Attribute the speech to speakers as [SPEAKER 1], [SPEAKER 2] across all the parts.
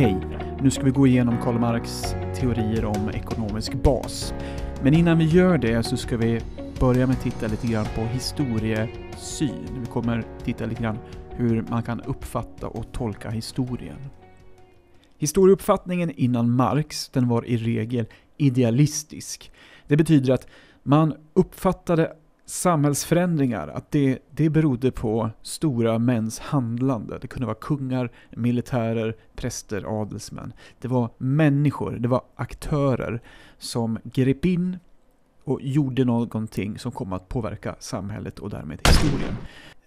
[SPEAKER 1] Hej! Nu ska vi gå igenom Karl Marx teorier om ekonomisk bas. Men innan vi gör det så ska vi börja med att titta lite grann på historiesyn. Vi kommer titta lite grann hur man kan uppfatta och tolka historien. Historieuppfattningen innan Marx, den var i regel idealistisk. Det betyder att man uppfattade samhällsförändringar, att det, det berodde på stora mäns handlande. Det kunde vara kungar, militärer, präster, adelsmän. Det var människor, det var aktörer som grep in och gjorde någonting som kom att påverka samhället och därmed historien.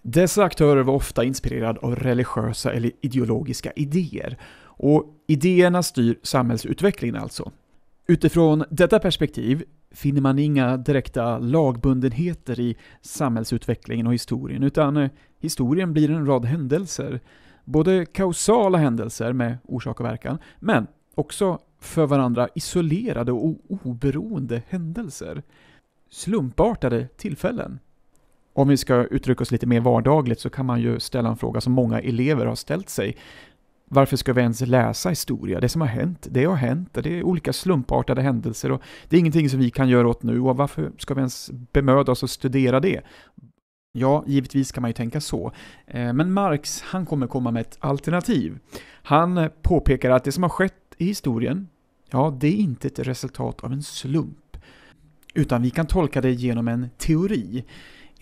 [SPEAKER 1] Dessa aktörer var ofta inspirerade av religiösa eller ideologiska idéer. Och idéerna styr samhällsutvecklingen alltså. Utifrån detta perspektiv finner man inga direkta lagbundenheter i samhällsutvecklingen och historien, utan eh, historien blir en rad händelser. Både kausala händelser med orsak och verkan, men också för varandra isolerade och oberoende händelser. Slumpartade tillfällen. Om vi ska uttrycka oss lite mer vardagligt så kan man ju ställa en fråga som många elever har ställt sig varför ska vi ens läsa historia? Det som har hänt, det har hänt, det är olika slumpartade händelser och det är ingenting som vi kan göra åt nu och varför ska vi ens bemöda oss att studera det? Ja, givetvis kan man ju tänka så. Eh, men Marx, han kommer komma med ett alternativ. Han påpekar att det som har skett i historien, ja, det är inte ett resultat av en slump. Utan vi kan tolka det genom en teori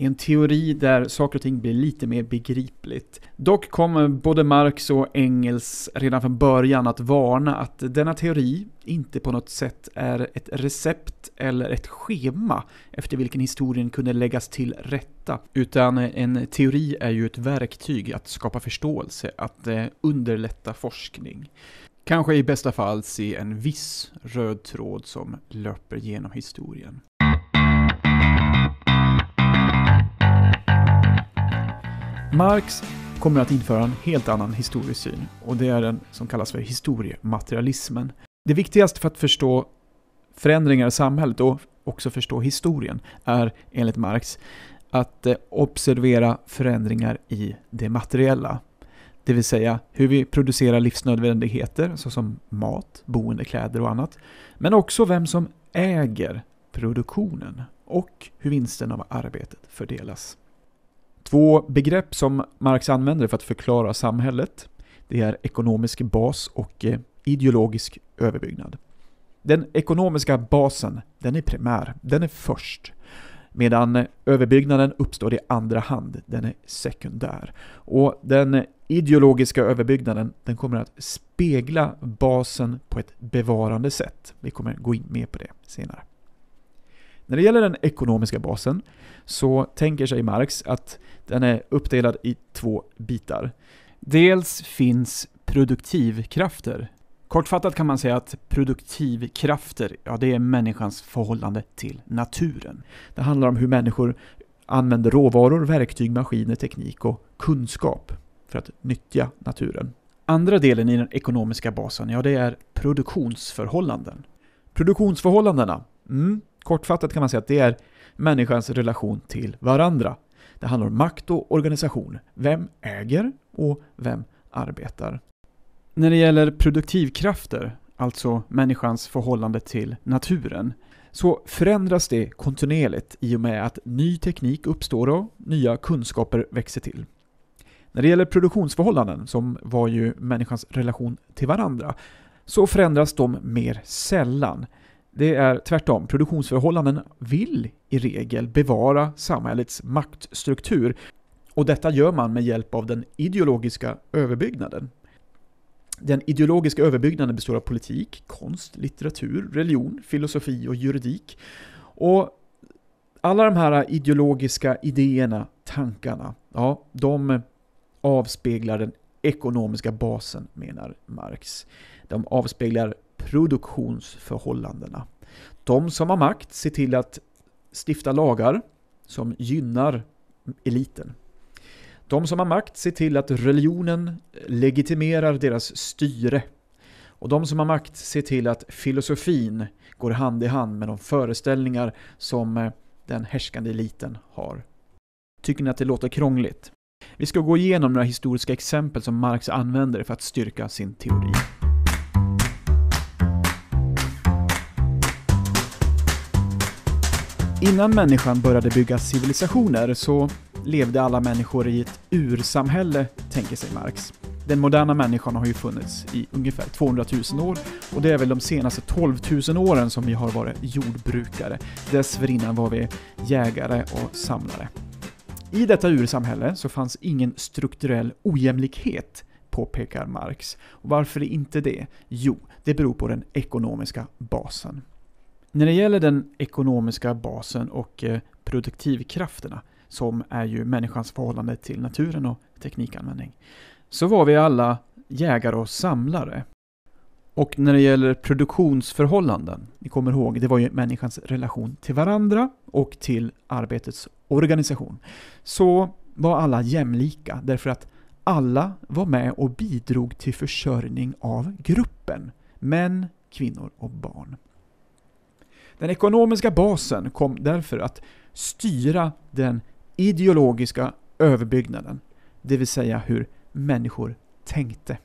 [SPEAKER 1] en teori där saker och ting blir lite mer begripligt. Dock kommer både Marx och Engels redan från början att varna att denna teori inte på något sätt är ett recept eller ett schema efter vilken historien kunde läggas till rätta. Utan en teori är ju ett verktyg att skapa förståelse, att eh, underlätta forskning. Kanske i bästa fall se en viss röd tråd som löper genom historien. Marx kommer att införa en helt annan historisk syn och det är den som kallas för historiematerialismen. Det viktigaste för att förstå förändringar i samhället och också förstå historien är enligt Marx att eh, observera förändringar i det materiella. Det vill säga hur vi producerar livsnödvändigheter såsom mat, boende, kläder och annat. Men också vem som äger produktionen och hur vinsten av arbetet fördelas. Två begrepp som Marx använder för att förklara samhället, det är ekonomisk bas och eh, ideologisk överbyggnad. Den ekonomiska basen, den är primär, den är först. Medan överbyggnaden uppstår i andra hand, den är sekundär. Och den ideologiska överbyggnaden, den kommer att spegla basen på ett bevarande sätt. Vi kommer gå in mer på det senare. När det gäller den ekonomiska basen så tänker sig Marx att den är uppdelad i två bitar. Dels finns produktivkrafter. Kortfattat kan man säga att produktivkrafter, ja det är människans förhållande till naturen. Det handlar om hur människor använder råvaror, verktyg, maskiner, teknik och kunskap för att nyttja naturen. Andra delen i den ekonomiska basen, ja det är produktionsförhållanden. Produktionsförhållandena, mm, Kortfattat kan man säga att det är människans relation till varandra. Det handlar om makt och organisation. Vem äger och vem arbetar? När det gäller produktivkrafter, alltså människans förhållande till naturen, så förändras det kontinuerligt i och med att ny teknik uppstår och nya kunskaper växer till. När det gäller produktionsförhållanden, som var ju människans relation till varandra, så förändras de mer sällan. Det är tvärtom. Produktionsförhållanden vill i regel bevara samhällets maktstruktur och detta gör man med hjälp av den ideologiska överbyggnaden. Den ideologiska överbyggnaden består av politik, konst, litteratur, religion, filosofi och juridik. Och alla de här ideologiska idéerna, tankarna, ja, de avspeglar den ekonomiska basen, menar Marx. De avspeglar produktionsförhållandena. De som har makt ser till att stifta lagar som gynnar eliten. De som har makt ser till att religionen legitimerar deras styre. Och de som har makt ser till att filosofin går hand i hand med de föreställningar som eh, den härskande eliten har. Tycker ni att det låter krångligt? Vi ska gå igenom några historiska exempel som Marx använder för att styrka sin teori. Innan människan började bygga civilisationer så levde alla människor i ett ursamhälle, tänker sig Marx. Den moderna människan har ju funnits i ungefär 200 000 år och det är väl de senaste 12 000 åren som vi har varit jordbrukare. Dessförinnan var vi jägare och samlare. I detta ursamhälle så fanns ingen strukturell ojämlikhet, påpekar Marx. Och varför inte det? Jo, det beror på den ekonomiska basen. När det gäller den ekonomiska basen och eh, produktivkrafterna, som är ju människans förhållande till naturen och teknikanvändning, så var vi alla jägare och samlare. Och när det gäller produktionsförhållanden, ni kommer ihåg, det var ju människans relation till varandra och till arbetets organisation, så var alla jämlika därför att alla var med och bidrog till försörjning av gruppen. Män, kvinnor och barn. Den ekonomiska basen kom därför att styra den ideologiska överbyggnaden, det vill säga hur människor tänkte.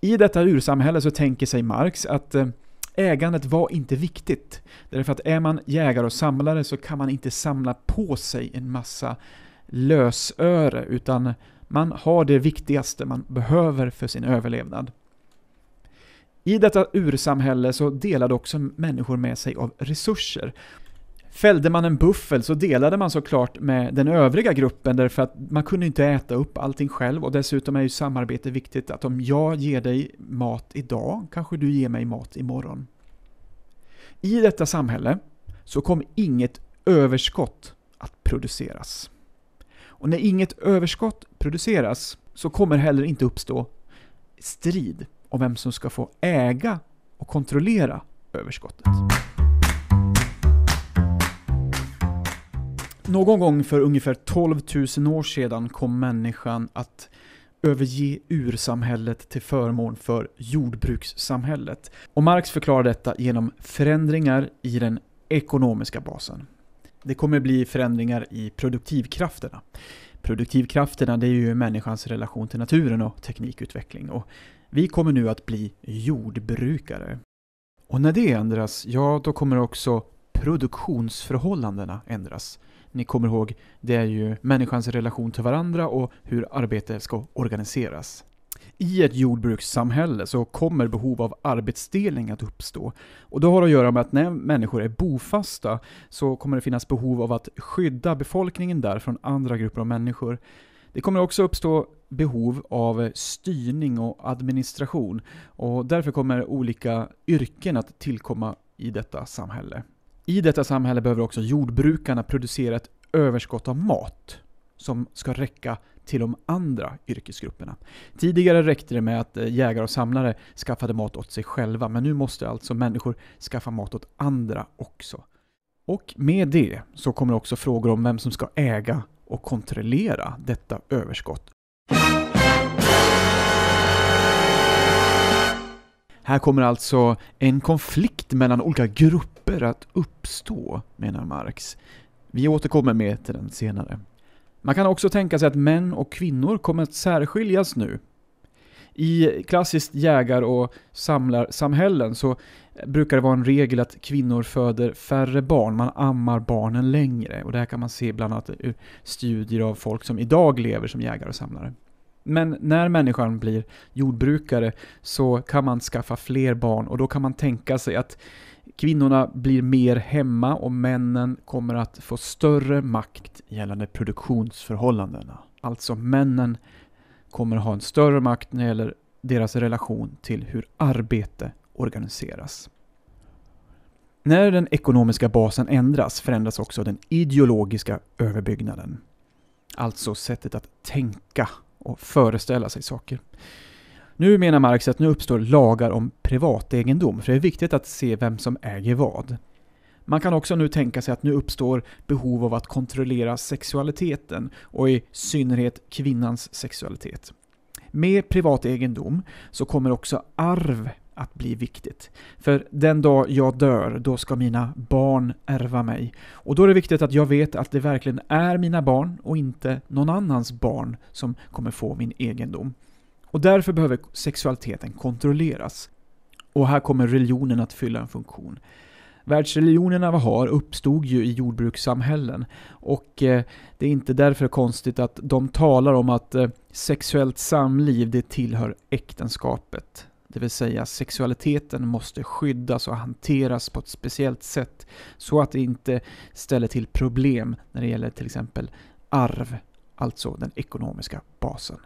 [SPEAKER 1] I detta ursamhälle så tänker sig Marx att eh, ägandet var inte viktigt. Därför att är man jägare och samlare så kan man inte samla på sig en massa lösöre utan man har det viktigaste man behöver för sin överlevnad. I detta ursamhälle så delade också människor med sig av resurser. Fällde man en buffel så delade man såklart med den övriga gruppen därför att man kunde inte äta upp allting själv och dessutom är ju samarbete viktigt att om jag ger dig mat idag kanske du ger mig mat imorgon. I detta samhälle så kom inget överskott att produceras. Och när inget överskott produceras så kommer heller inte uppstå strid och vem som ska få äga och kontrollera överskottet. Någon gång för ungefär 12 000 år sedan kom människan att överge ursamhället till förmån för jordbrukssamhället. Och Marx förklarar detta genom förändringar i den ekonomiska basen. Det kommer bli förändringar i produktivkrafterna. Produktivkrafterna det är ju människans relation till naturen och teknikutveckling. Och vi kommer nu att bli jordbrukare. Och när det ändras, ja då kommer också produktionsförhållandena ändras. Ni kommer ihåg, det är ju människans relation till varandra och hur arbete ska organiseras. I ett jordbrukssamhälle så kommer behov av arbetsdelning att uppstå. Och det har att göra med att när människor är bofasta så kommer det finnas behov av att skydda befolkningen där från andra grupper av människor. Det kommer också uppstå behov av styrning och administration och därför kommer olika yrken att tillkomma i detta samhälle. I detta samhälle behöver också jordbrukarna producera ett överskott av mat som ska räcka till de andra yrkesgrupperna. Tidigare räckte det med att eh, jägare och samlare skaffade mat åt sig själva, men nu måste alltså människor skaffa mat åt andra också. Och med det så kommer också frågor om vem som ska äga och kontrollera detta överskott. Här kommer alltså en konflikt mellan olika grupper att uppstå, menar Marx. Vi återkommer mer till den senare. Man kan också tänka sig att män och kvinnor kommer att särskiljas nu i klassiskt jägar och samlarsamhällen så brukar det vara en regel att kvinnor föder färre barn, man ammar barnen längre. Och det här kan man se bland annat ur studier av folk som idag lever som jägare och samlare. Men när människan blir jordbrukare så kan man skaffa fler barn och då kan man tänka sig att kvinnorna blir mer hemma och männen kommer att få större makt gällande produktionsförhållandena. Alltså männen kommer att ha en större makt när det gäller deras relation till hur arbete organiseras. När den ekonomiska basen ändras förändras också den ideologiska överbyggnaden. Alltså sättet att tänka och föreställa sig saker. Nu menar Marx att nu uppstår lagar om privategendom, för det är viktigt att se vem som äger vad. Man kan också nu tänka sig att nu uppstår behov av att kontrollera sexualiteten och i synnerhet kvinnans sexualitet. Med privat egendom så kommer också arv att bli viktigt. För den dag jag dör, då ska mina barn ärva mig. Och då är det viktigt att jag vet att det verkligen är mina barn och inte någon annans barn som kommer få min egendom. Och därför behöver sexualiteten kontrolleras. Och här kommer religionen att fylla en funktion. Världsreligionerna vi har uppstod ju i jordbrukssamhällen och eh, det är inte därför konstigt att de talar om att eh, sexuellt samliv det tillhör äktenskapet. Det vill säga sexualiteten måste skyddas och hanteras på ett speciellt sätt så att det inte ställer till problem när det gäller till exempel arv, alltså den ekonomiska basen.